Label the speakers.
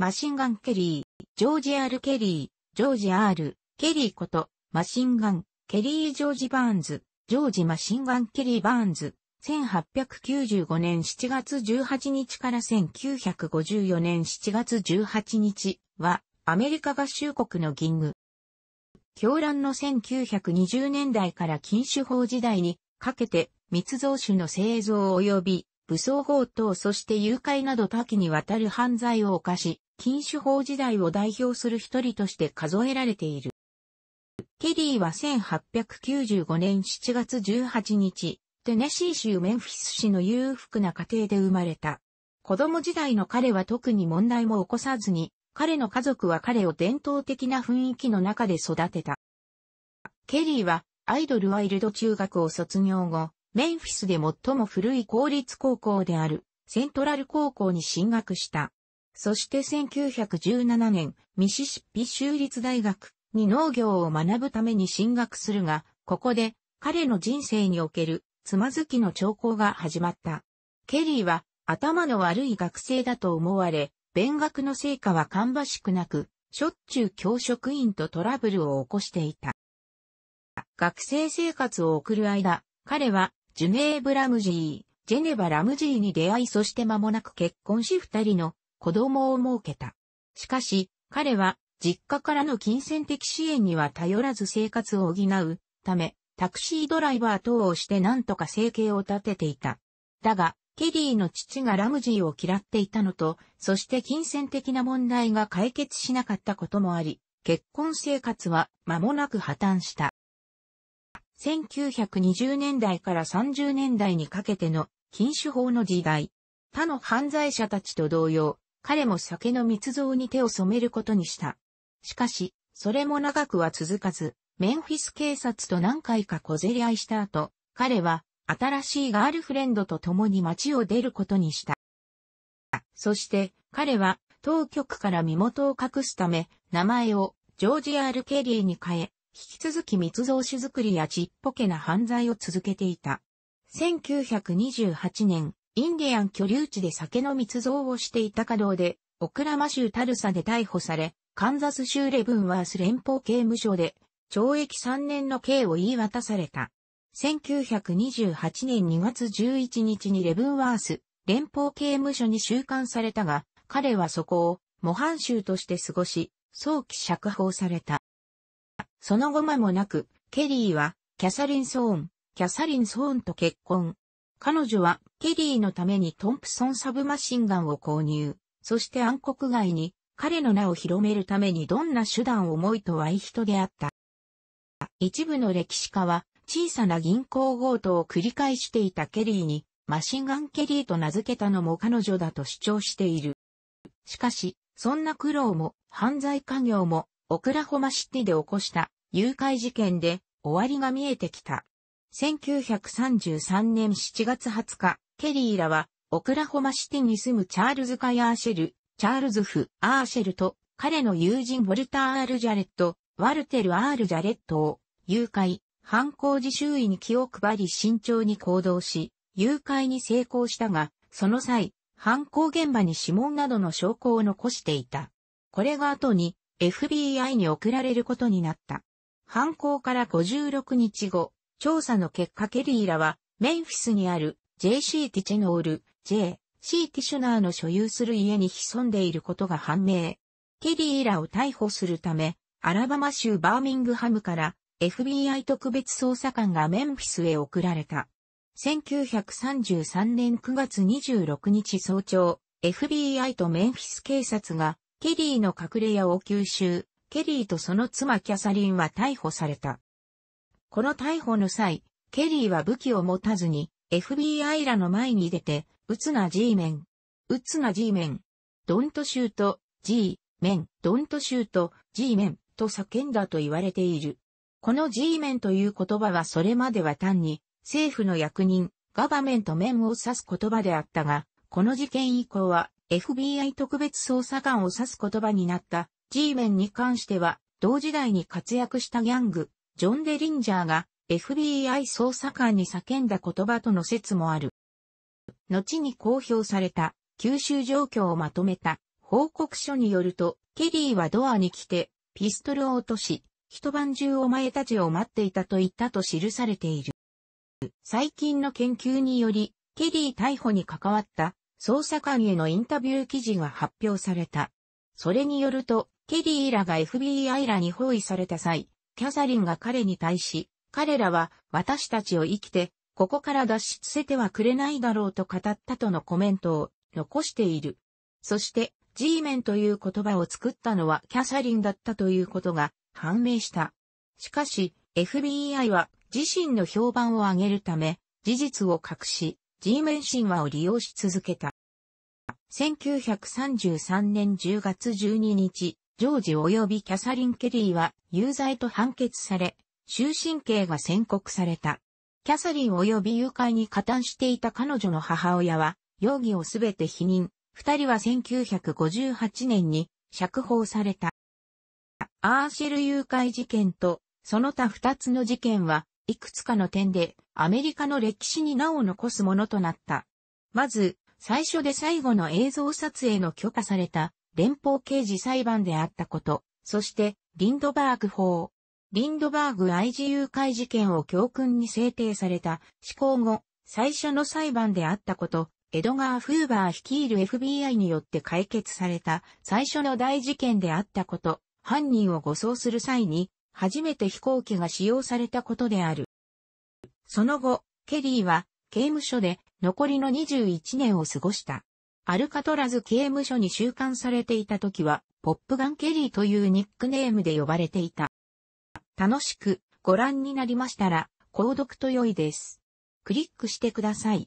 Speaker 1: マシンガン・ケリー、ジョージ・アール・ケリー、ジョージ・アール、ケリーこと、マシンガン、ケリー・ジョージ・バーンズ、ジョージ・マシンガン・ケリー・バーンズ、1895年7月18日から1954年7月18日は、アメリカ合衆国の銀具。狂乱の1920年代から禁酒法時代にかけて密造酒の製造及び武装法等そして誘拐など多岐にわたる犯罪を犯し、禁酒法時代を代表する一人として数えられている。ケリーは1895年7月18日、テネシー州メンフィス市の裕福な家庭で生まれた。子供時代の彼は特に問題も起こさずに、彼の家族は彼を伝統的な雰囲気の中で育てた。ケリーは、アイドルワイルド中学を卒業後、メンフィスで最も古い公立高校である、セントラル高校に進学した。そして1917年、ミシシッピ州立大学に農業を学ぶために進学するが、ここで彼の人生におけるつまずきの兆候が始まった。ケリーは頭の悪い学生だと思われ、勉学の成果は芳しくなく、しょっちゅう教職員とトラブルを起こしていた。学生生活を送る間、彼はジュネーブ・ラムジー、ジェネバ・ラムジーに出会いそして間もなく結婚し二人の子供を設けた。しかし、彼は実家からの金銭的支援には頼らず生活を補うため、タクシードライバー等をして何とか生計を立てていた。だが、ケリーの父がラムジーを嫌っていたのと、そして金銭的な問題が解決しなかったこともあり、結婚生活は間もなく破綻した。1920年代から30年代にかけての禁酒法の時代、他の犯罪者たちと同様、彼も酒の密造に手を染めることにした。しかし、それも長くは続かず、メンフィス警察と何回か小競り合いした後、彼は新しいガールフレンドと共に街を出ることにした。そして彼は当局から身元を隠すため名前をジョージ・アール・ケリーに変え、引き続き密造酒作りやちっぽけな犯罪を続けていた。1928年、インディアン居留地で酒の密造をしていた稼働で、オクラマ州タルサで逮捕され、カンザス州レブンワース連邦刑務所で、懲役3年の刑を言い渡された。1928年2月11日にレブンワース連邦刑務所に収監されたが、彼はそこを模範囚として過ごし、早期釈放された。その後間もなく、ケリーは、キャサリン・ソーン、キャサリン・ソーンと結婚。彼女はケリーのためにトンプソンサブマシンガンを購入、そして暗黒街に彼の名を広めるためにどんな手段を思いとはい人であった。一部の歴史家は小さな銀行強盗を繰り返していたケリーにマシンガンケリーと名付けたのも彼女だと主張している。しかし、そんな苦労も犯罪家業もオクラホマシティで起こした誘拐事件で終わりが見えてきた。1933年7月20日、ケリーらは、オクラホマシティに住むチャールズ・カイ・アーシェル、チャールズ・フ・アーシェルと、彼の友人ウォルター・アール・ジャレット、ワルテル・アール・ジャレットを、誘拐、犯行時周囲に気を配り慎重に行動し、誘拐に成功したが、その際、犯行現場に指紋などの証拠を残していた。これが後に FBI に送られることになった。犯行から56日後、調査の結果ケリーらは、メンフィスにある JC ティチェノール、J、C ティシュナーの所有する家に潜んでいることが判明。ケリーらを逮捕するため、アラバマ州バーミングハムから FBI 特別捜査官がメンフィスへ送られた。1933年9月26日早朝、FBI とメンフィス警察がケリーの隠れ家を吸収、ケリーとその妻キャサリンは逮捕された。この逮捕の際、ケリーは武器を持たずに、FBI らの前に出て、撃つな G メン。撃つな G メン。ドントシュート、G メン。ドントシュート、G メン。と叫んだと言われている。この G メンという言葉はそれまでは単に、政府の役人、ガバメント面を指す言葉であったが、この事件以降は FBI 特別捜査官を指す言葉になった G メンに関しては同時代に活躍したギャング、ジョン・デリンジャーが FBI 捜査官に叫んだ言葉との説もある。後に公表された吸収状況をまとめた報告書によると、ケリーはドアに来てピストルを落とし、一晩中お前たちを待っていたと言ったと記されている。最近の研究により、ケリー逮捕に関わった捜査官へのインタビュー記事が発表された。それによると、ケリーらが FBI らに包囲された際、キャサリンが彼に対し、彼らは私たちを生きて、ここから脱出せてはくれないだろうと語ったとのコメントを残している。そして、G メンという言葉を作ったのはキャサリンだったということが判明した。しかし、FBI は自身の評判を上げるため、事実を隠し、G メン神話を利用し続けた。1933年10月12日、ジョージ及びキャサリン・ケリーは有罪と判決され、終身刑が宣告された。キャサリン及び誘拐に加担していた彼女の母親は、容疑をすべて否認。二人は1958年に釈放された。アーシェル誘拐事件と、その他二つの事件は、いくつかの点で、アメリカの歴史に名を残すものとなった。まず、最初で最後の映像撮影の許可された連邦刑事裁判であったこと、そして、リンドバーグ法。リンドバーグ IGU 会事件を教訓に制定された、施行後、最初の裁判であったこと、エドガー・フーバー率いる FBI によって解決された最初の大事件であったこと、犯人を護送する際に、初めて飛行機が使用されたことである。その後、ケリーは刑務所で残りの21年を過ごした。アルカトラズ刑務所に収監されていた時は、ポップガンケリーというニックネームで呼ばれていた。楽しくご覧になりましたら、購読と良いです。クリックしてください。